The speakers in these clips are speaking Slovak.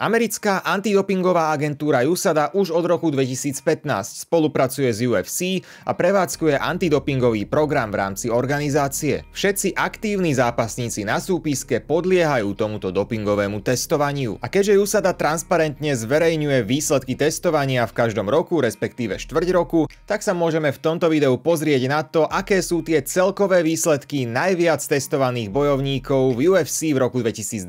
Americká antidopingová agentúra USADA už od roku 2015 spolupracuje s UFC a prevádzkuje antidopingový program v rámci organizácie. Všetci aktívni zápasníci na súpiske podliehajú tomuto dopingovému testovaniu. A keďže USADA transparentne zverejňuje výsledky testovania v každom roku, respektíve štvrť roku, tak sa môžeme v tomto videu pozrieť na to, aké sú tie celkové výsledky najviac testovaných bojovníkov v UFC v roku 2022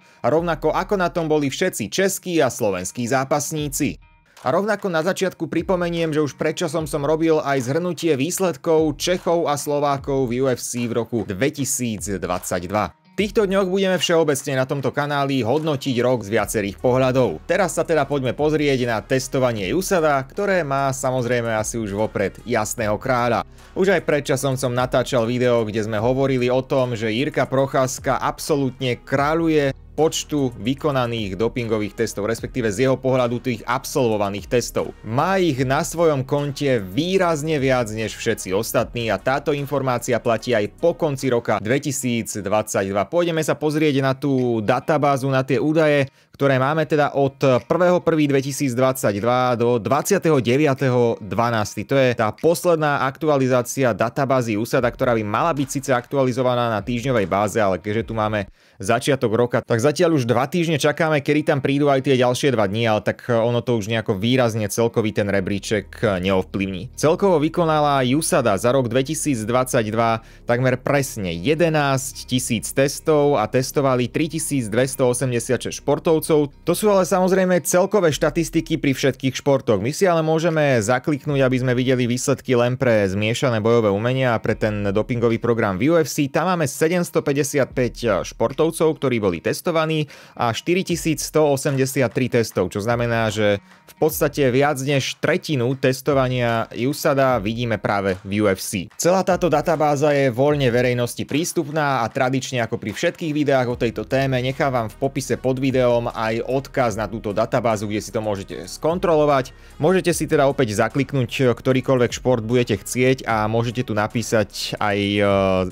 a rovnako ako na tom boli všetci českí a slovenskí zápasníci. A rovnako na začiatku pripomeniem, že už predčasom som robil aj zhrnutie výsledkov Čechov a Slovákov v UFC v roku 2022. V týchto dňoch budeme všeobecne na tomto kanáli hodnotiť rok z viacerých pohľadov. Teraz sa teda poďme pozrieť na testovanie Jusada, ktoré má samozrejme asi už vopred jasného kráľa. Už aj predčasom som natáčal video, kde sme hovorili o tom, že Jirka Procházka absolútne kráľuje počtu vykonaných dopingových testov, respektíve z jeho pohľadu tých absolvovaných testov. Má ich na svojom konte výrazne viac než všetci ostatní a táto informácia platí aj po konci roka 2022. Pôjdeme sa pozrieť na tú databázu, na tie údaje, ktoré máme teda od 1.1.2022 do 29.12. To je tá posledná aktualizácia databázy USADA, ktorá by mala byť síce aktualizovaná na týždňovej báze, ale keďže tu máme začiatok roka, tak zatiaľ už dva týždne čakáme, kedy tam prídu aj tie ďalšie dva dní, ale tak eh, ono to už nejako výrazne celkový ten rebríček eh, neovplyvní. Celkovo vykonala USADA za rok 2022 takmer presne 11 tisíc testov a testovali 3286 športovcov športovcov. To sú ale samozrejme celkové štatistiky pri všetkých športoch. My si ale môžeme zakliknúť, aby sme videli výsledky len pre zmiešané bojové umenia a pre ten dopingový program v UFC. Tam máme 755 športovcov, ktorí boli testovaní a 4183 testov, čo znamená, že v podstate viac než tretinu testovania USADA vidíme práve v UFC. Celá táto databáza je voľne verejnosti prístupná a tradične ako pri všetkých videách o tejto téme nechávam v popise pod videom aj odkaz na túto databázu, kde si to môžete skontrolovať. Môžete si teda opäť zakliknúť ktorýkoľvek šport budete chcieť a môžete tu napísať aj e,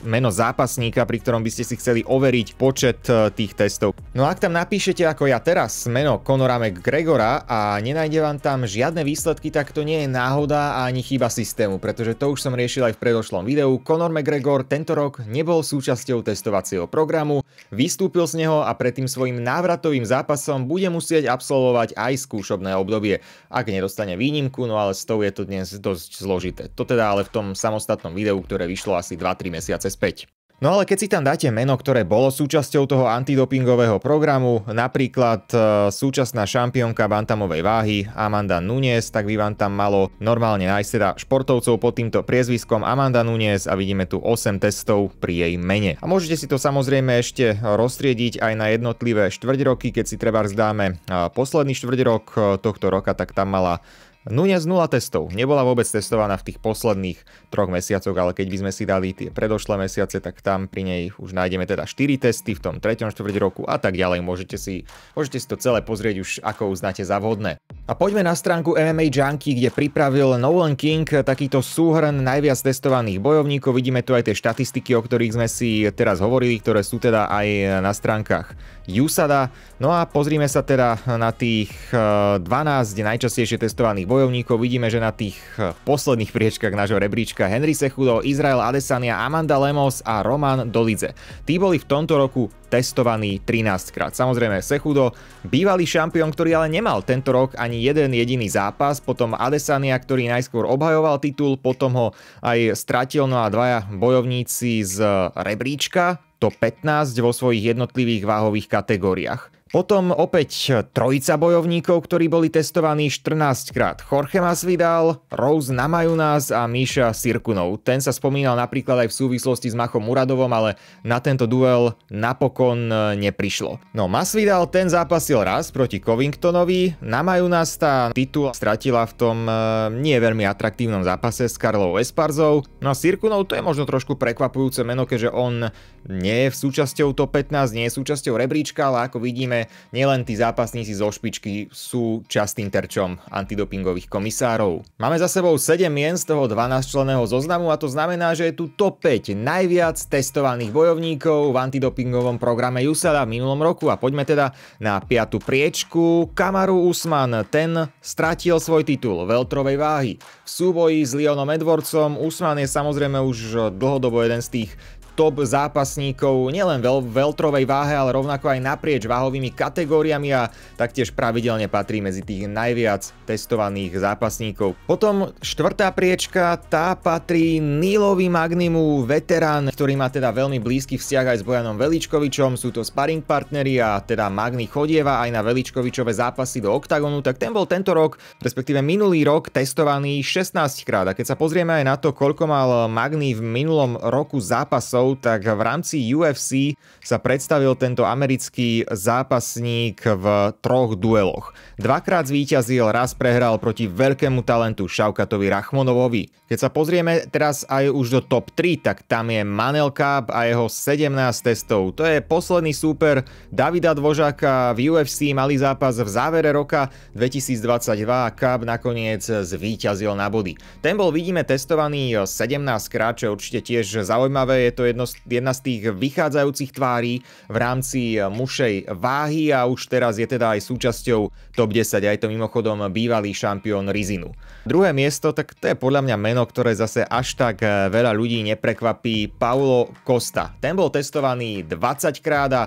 meno zápasníka, pri ktorom by ste si chceli overiť počet e, tých testov. No ak tam napíšete ako ja teraz meno Conora McGregora a nenájde vám tam žiadne výsledky, tak to nie je náhoda a ani chyba systému, pretože to už som riešil aj v predošlom videu. Conor McGregor tento rok nebol súčasťou testovacieho programu, vystúpil z neho a predtým svojim návratovým zápasom zápasom bude musieť absolvovať aj skúšobné obdobie, ak nedostane výnimku, no ale s tou je to dnes dosť zložité. To teda ale v tom samostatnom videu, ktoré vyšlo asi 2-3 mesiace späť. No ale keď si tam dáte meno, ktoré bolo súčasťou toho antidopingového programu, napríklad e, súčasná šampiónka bantamovej váhy Amanda Nunes, tak by vám tam malo normálne nájsť teda športovcov pod týmto priezviskom Amanda Nunes a vidíme tu 8 testov pri jej mene. A môžete si to samozrejme ešte roztriediť aj na jednotlivé štvrť roky, keď si treba vzdáme e, posledný rok e, tohto roka, tak tam mala Núňa z 0 testov. Nebola vôbec testovaná v tých posledných troch mesiacoch, ale keď by sme si dali tie predošlé mesiace, tak tam pri nej už nájdeme teda 4 testy v tom 3. čtvrť roku a tak ďalej. Môžete si, môžete si to celé pozrieť už ako uznáte za vhodné. A poďme na stránku MMA Junkie, kde pripravil Nolan King takýto súhrn najviac testovaných bojovníkov. Vidíme tu aj tie štatistiky, o ktorých sme si teraz hovorili, ktoré sú teda aj na stránkach Jusada. No a pozrime sa teda na tých 12 eh, najčastejšie testovaných bojovníkov. Vidíme, že na tých eh, posledných priečkach nášho rebríčka Henry Sechudo, Izrael Adesania, Amanda Lemos a Roman Dolidze. Tí boli v tomto roku testovaný 13 krát. Samozrejme Sechudo, bývalý šampión, ktorý ale nemal tento rok ani jeden jediný zápas, potom Adesania, ktorý najskôr obhajoval titul, potom ho aj stratil, no a dvaja bojovníci z rebríčka, to 15 vo svojich jednotlivých váhových kategóriách. Potom opäť trojica bojovníkov, ktorí boli testovaní 14 krát. Jorge Masvidal, Rose Namajunas a Míša Sirkunov. Ten sa spomínal napríklad aj v súvislosti s Machom Muradovom, ale na tento duel napokon e, neprišlo. No Masvidal ten zápasil raz proti Covingtonovi, Namajunas tá titul stratila v tom e, nie veľmi atraktívnom zápase s Karlou Esparzou. No a Sirkunov to je možno trošku prekvapujúce meno, keďže on nie je súčasťou top 15, nie je súčasťou rebríčka, ale ako vidíme, nielen tí zápasníci zo špičky sú častým terčom antidopingových komisárov. Máme za sebou 7 mien z toho 12 členého zoznamu a to znamená, že je tu top 5 najviac testovaných bojovníkov v antidopingovom programe USADA v minulom roku a poďme teda na 5. priečku. Kamaru Usman, ten stratil svoj titul veltrovej váhy. V súboji s Leonom Edwardsom Usman je samozrejme už dlhodobo jeden z tých top zápasníkov nielen veľ- veľtrovej váhe, ale rovnako aj naprieč váhovými kategóriami a taktiež pravidelne patrí medzi tých najviac testovaných zápasníkov. Potom štvrtá priečka, tá patrí Nílovi Magnimu, veterán, ktorý má teda veľmi blízky vzťah aj s Bojanom Veličkovičom, sú to sparring partneri a teda Magni chodieva aj na Veličkovičové zápasy do OKTAGONu, tak ten bol tento rok, respektíve minulý rok testovaný 16 krát. A keď sa pozrieme aj na to, koľko mal Magni v minulom roku zápasov, bojov, tak v rámci UFC sa predstavil tento americký zápasník v troch dueloch. Dvakrát zvíťazil, raz prehral proti veľkému talentu Šaukatovi Rachmonovovi. Keď sa pozrieme teraz aj už do top 3, tak tam je Manel Cup a jeho 17 testov. To je posledný súper Davida Dvožáka v UFC, malý zápas v závere roka 2022 a Cup nakoniec zvíťazil na body. Ten bol vidíme testovaný 17 krát, čo určite tiež zaujímavé, je to jedno jedno, jedna z tých vychádzajúcich tvári v rámci eh, mušej váhy a už teraz je teda aj súčasťou TOP 10, aj to mimochodom bývalý šampión Rizinu. Druhé miesto, tak to je podľa mňa meno, ktoré zase až tak eh, veľa ľudí neprekvapí, Paulo Costa. Ten bol testovaný 20 krát a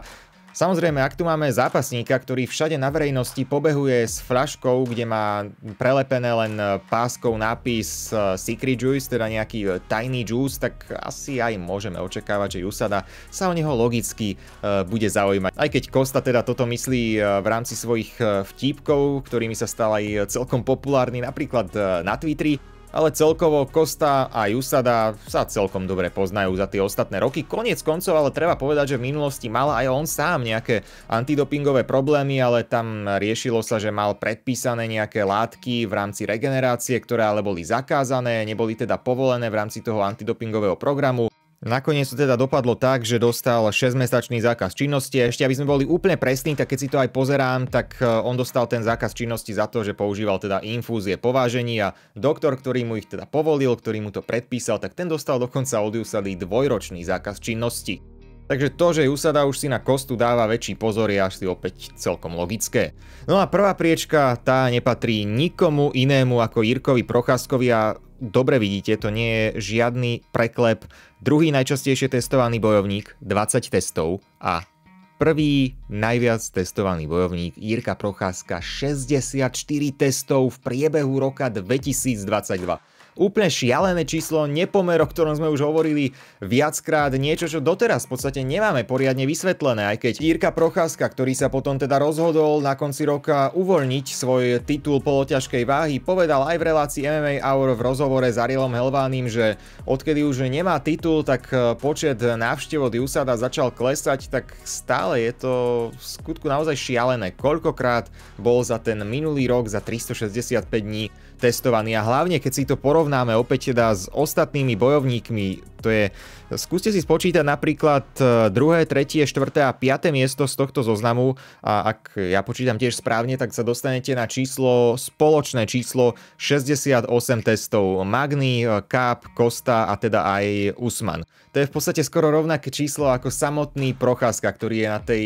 Samozrejme, ak tu máme zápasníka, ktorý všade na verejnosti pobehuje s flaškou, kde má prelepené len e, páskou nápis e, Secret Juice, teda nejaký e, tajný juice, tak asi aj môžeme očakávať, že Usada sa o neho logicky bude zaujímať. Aj keď Kosta teda toto myslí v rámci svojich vtípkov, ktorými sa stal aj celkom populárny napríklad na Twitteri, ale celkovo Kosta a Jusada sa celkom dobre poznajú za tie ostatné roky. Koniec koncov ale treba povedať, že v minulosti mal aj on sám nejaké antidopingové problémy, ale tam riešilo sa, že mal predpísané nejaké látky v rámci regenerácie, ktoré ale boli zakázané, neboli teda povolené v rámci toho antidopingového programu. Nakoniec to teda dopadlo tak, že dostal 6-mesačný zákaz činnosti a ešte aby sme boli úplne presní, tak keď si to aj pozerám, tak e, on dostal ten zákaz činnosti za to, že používal teda infúzie povážení a doktor, ktorý mu ich teda povolil, ktorý mu to predpísal, tak ten dostal dokonca od USADY dvojročný zákaz činnosti. Takže to, že Usada už si na kostu dáva väčší pozor, je si opäť celkom logické. No a prvá priečka, tá nepatrí nikomu inému ako Jirkovi Procházkovi a dobre vidíte, to nie je žiadny preklep. Druhý najčastejšie testovaný bojovník, 20 testov a prvý najviac testovaný bojovník Jirka Procházka 64 testov v priebehu roka 2022. Úplne šialené číslo, nepomer, o ktorom sme už hovorili viackrát, niečo, čo doteraz v podstate nemáme poriadne vysvetlené, aj keď Jirka Procházka, ktorý sa potom teda rozhodol na konci roka uvoľniť svoj titul poloťažkej váhy, povedal aj v relácii MMA Hour v rozhovore s Arielom Helvánim, že odkedy už nemá titul, tak eh, počet návštev od USADA začal klesať, tak stále je to v skutku naozaj šialené, koľkokrát bol za ten minulý rok za 365 dní testovaný a hlavne keď si to porovnáme opäť teda s ostatnými bojovníkmi, to je, skúste si spočítať napríklad e, druhé, tretie, štvrté a 5. miesto z tohto zoznamu a ak ja počítam tiež správne, tak sa dostanete na číslo, spoločné číslo 68 testov. Magny, e, Káp, Kosta a teda aj Usman. To je v podstate skoro rovnaké číslo ako samotný Procházka, ktorý je na tej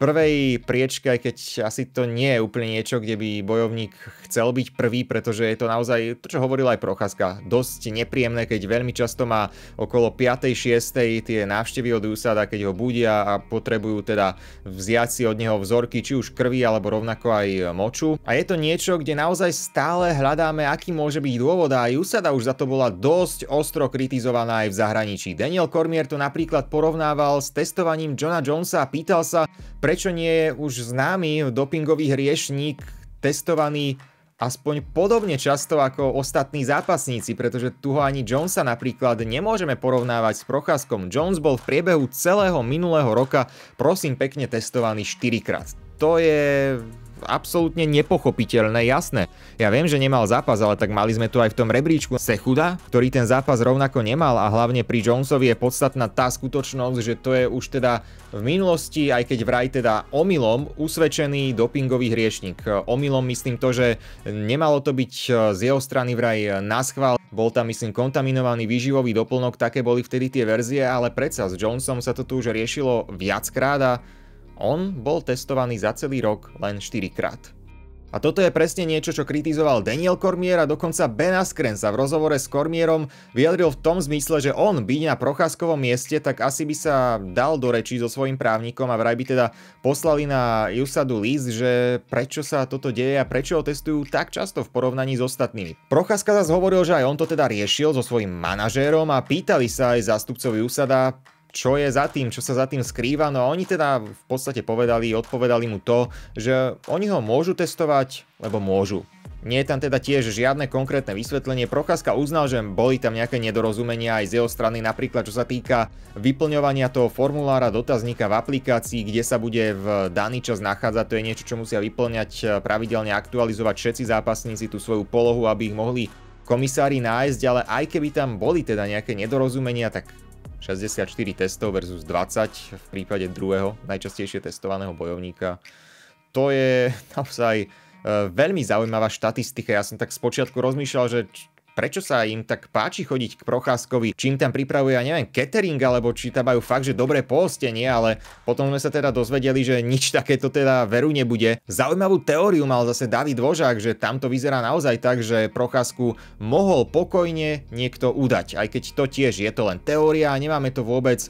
prvej priečke, aj keď asi to nie je úplne niečo, kde by bojovník chcel byť prvý, pretože je to naozaj to, čo hovoril aj Procházka, dosť nepríjemné, keď veľmi často má okolo 5. 6. tie návštevy od úsada, keď ho budia a potrebujú teda vziať si od neho vzorky, či už krvi, alebo rovnako aj moču. A je to niečo, kde naozaj stále hľadáme, aký môže byť dôvod a aj USADA už za to bola dosť ostro kritizovaná aj v zahraničí. Daniel Cormier to napríklad porovnával s testovaním Johna Jonesa a pýtal sa, pre prečo nie je už známy dopingový hriešník testovaný aspoň podobne často ako ostatní zápasníci, pretože tu ho ani Jonesa napríklad nemôžeme porovnávať s Procházkom. Jones bol v priebehu celého minulého roka prosím pekne testovaný 4 krát. To je absolútne nepochopiteľné, jasné. Ja viem, že nemal zápas, ale tak mali sme tu aj v tom rebríčku Sechuda, ktorý ten zápas rovnako nemal a hlavne pri Jonesovi je podstatná tá skutočnosť, že to je už teda v minulosti, aj keď vraj teda omylom, usvedčený dopingový hriešnik. Omylom myslím to, že nemalo to byť e, z jeho strany vraj schvál. Bol tam myslím kontaminovaný výživový doplnok, také boli vtedy tie verzie, ale predsa s Jonesom sa to tu už riešilo viackrát a on bol testovaný za celý rok len 4 krát. A toto je presne niečo, čo kritizoval Daniel Cormier a dokonca Ben Askren sa v rozhovore s Cormierom vyjadril v tom zmysle, že on byť na Procházkovom mieste, tak asi by sa dal do reči so svojím právnikom a vraj by teda poslali na Jusadu list, že prečo sa toto deje a prečo ho testujú tak často v porovnaní s ostatnými. Procházka zase hovoril, že aj on to teda riešil so svojím manažérom a pýtali sa aj zástupcovi Usada, čo je za tým, čo sa za tým skrýva. No a oni teda v podstate povedali, odpovedali mu to, že oni ho môžu testovať, lebo môžu. Nie je tam teda tiež žiadne konkrétne vysvetlenie. Procházka uznal, že boli tam nejaké nedorozumenia aj z jeho strany, napríklad čo sa týka vyplňovania toho formulára dotazníka v aplikácii, kde sa bude v daný čas nachádzať. To je niečo, čo musia vyplňať eh, pravidelne, aktualizovať všetci zápasníci tú svoju polohu, aby ich mohli komisári nájsť, ale aj keby tam boli teda nejaké nedorozumenia, tak 64 testov versus 20 v prípade druhého najčastejšie testovaného bojovníka. To je naozaj eh, veľmi zaujímavá štatistika. Ja som tak spočiatku rozmýšľal, že prečo sa im tak páči chodiť k Procházkovi, či im tam pripravuje ja neviem, catering, alebo či tam majú fakt, že dobré poostenie, ale potom sme sa teda dozvedeli, že nič takéto teda veru nebude. Zaujímavú teóriu mal zase David Vožák, že tamto vyzerá naozaj tak, že Procházku mohol pokojne niekto udať, aj keď to tiež je to len teória a nemáme to vôbec e,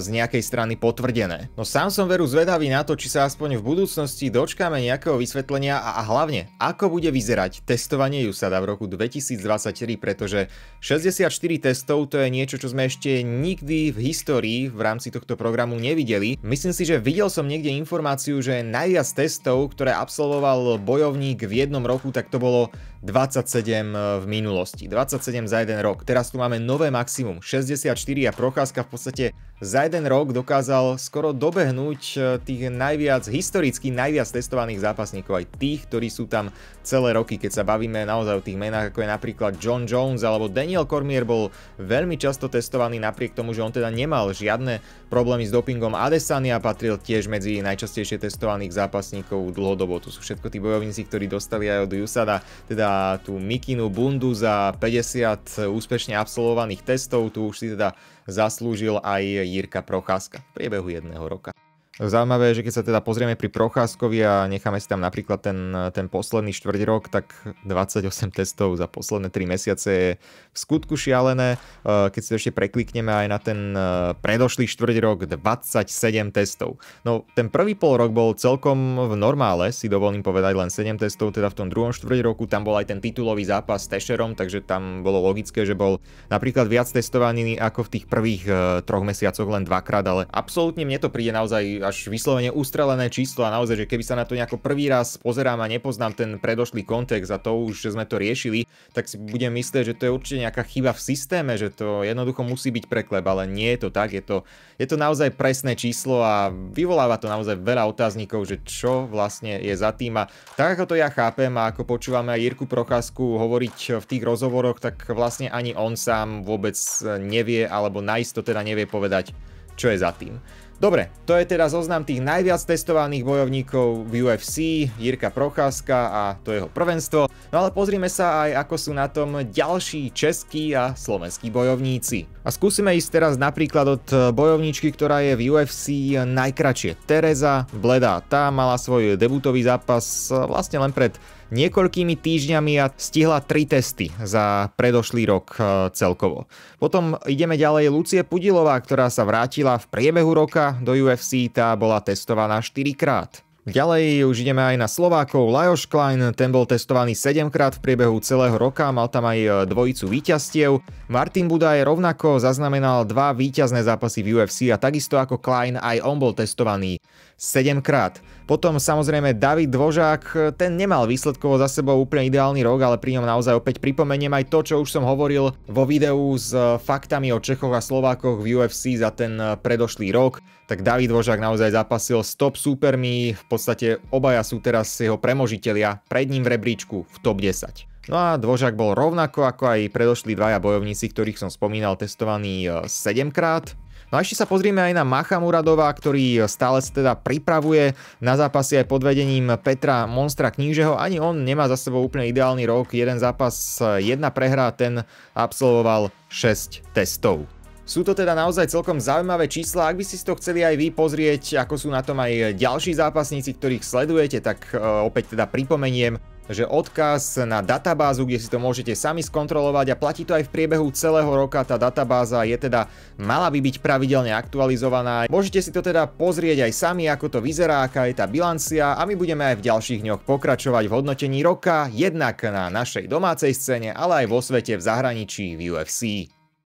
z nejakej strany potvrdené. No sám som veru zvedavý na to, či sa aspoň v budúcnosti dočkáme nejakého vysvetlenia a, a hlavne, ako bude vyzerať testovanie Jusada v roku 2020 letery, pretože 64 testov to je niečo, čo sme ešte nikdy v histórii v rámci tohto programu nevideli. Myslím si, že videl som niekde informáciu, že najviac testov, ktoré absolvoval bojovník v jednom roku, tak to bolo 27 e, v minulosti, 27 za jeden rok. Teraz tu máme nové maximum, 64 a Procházka v podstate za jeden rok dokázal skoro dobehnúť e, tých najviac, historicky najviac testovaných zápasníkov, aj tých, ktorí sú tam celé roky, keď sa bavíme naozaj o tých menách, ako je napríklad John Jones alebo Daniel Cormier bol veľmi často testovaný napriek tomu, že on teda nemal žiadne problémy s dopingom. Adesania patril tiež medzi najčastejšie testovaných zápasníkov dlhodobo. Tu sú všetko tí bojovníci, ktorí dostali aj od USADA, teda tú Mikinu bundu za 50 úspešne absolvovaných testov, tu už si teda zaslúžil aj Jirka Procházka v priebehu jedného roka. Zaujímavé je, že keď sa teda pozrieme pri Procházkovi a necháme si tam napríklad ten, ten posledný štvrť rok, tak 28 testov za posledné 3 mesiace je v skutku šialené. E, keď si to ešte preklikneme aj na ten e, predošlý štvrť rok, 27 testov. No ten prvý pol rok bol celkom v normále, si dovolím povedať len 7 testov, teda v tom druhom štvrť roku tam bol aj ten titulový zápas s Tešerom, takže tam bolo logické, že bol napríklad viac testovaný ako v tých prvých e, troch mesiacoch len dvakrát, ale absolútne mne to príde naozaj až vyslovene ustrelené číslo a naozaj, že keby sa na to nejako prvý raz pozerám a nepoznám ten predošlý kontext a to už že sme to riešili, tak si budem myslieť, že to je určite nejaká chyba v systéme, že to jednoducho musí byť prekleb, ale nie je to tak, je to, je to naozaj presné číslo a vyvoláva to naozaj veľa otáznikov, že čo vlastne je za tým a tak ako to ja chápem a ako počúvame aj Jirku Procházku hovoriť v tých rozhovoroch, tak vlastne ani on sám vôbec nevie alebo najisto teda nevie povedať, čo je za tým. Dobre, to je teda zoznam tých najviac testovaných bojovníkov v UFC, Jirka Procházka a to jeho prvenstvo. No ale pozrime sa aj, ako sú na tom ďalší českí a slovenskí bojovníci. A skúsime ísť teraz napríklad od bojovníčky, ktorá je v UFC najkračšie. Tereza Bledá, tá mala svoj debutový zápas vlastne len pred niekoľkými týždňami a stihla 3 testy za predošlý rok e, celkovo. Potom ideme ďalej Lucie Pudilová, ktorá sa vrátila v priebehu roka do UFC, tá bola testovaná 4 krát. Ďalej už ideme aj na Slovákov. Lajos Klein, ten bol testovaný 7 krát v priebehu celého roka, mal tam aj e, dvojicu víťazstiev. Martin Budaj rovnako zaznamenal dva víťazné zápasy v UFC a takisto ako Klein aj on bol testovaný 7 krát. Potom samozrejme David Dvožák, ten nemal výsledkovo za sebou úplne ideálny rok, ale pri ňom naozaj opäť pripomeniem aj to, čo už som hovoril vo videu s e, faktami o Čechoch a Slovákoch v UFC za ten e, predošlý rok. Tak David Dvožák naozaj zapasil s top supermi, v podstate obaja sú teraz jeho premožitelia pred ním v rebríčku v top 10. No a Dvožák bol rovnako ako aj predošli dvaja bojovníci, ktorých som spomínal, testovaný 7 e, krát. No a ešte sa pozrieme aj na Macha Muradova, ktorý e, stále sa teda pripravuje na zápasy aj pod vedením Petra Monstra Knížeho. Ani on nemá za sebou úplne ideálny rok, jeden zápas, e, jedna prehra, ten absolvoval 6 testov. Sú to teda naozaj celkom zaujímavé čísla, ak by ste si to chceli aj vy pozrieť, ako sú na tom aj ďalší zápasníci, ktorých sledujete, tak e, opäť teda pripomeniem, že odkaz na databázu, kde si to môžete sami skontrolovať a platí to aj v priebehu celého roka, tá databáza je teda, mala by byť pravidelne aktualizovaná. Môžete si to teda pozrieť aj sami, ako to vyzerá, aká je tá bilancia a my budeme aj v ďalších dňoch pokračovať v hodnotení roka, jednak na našej domácej scéne, ale aj vo svete v zahraničí v UFC.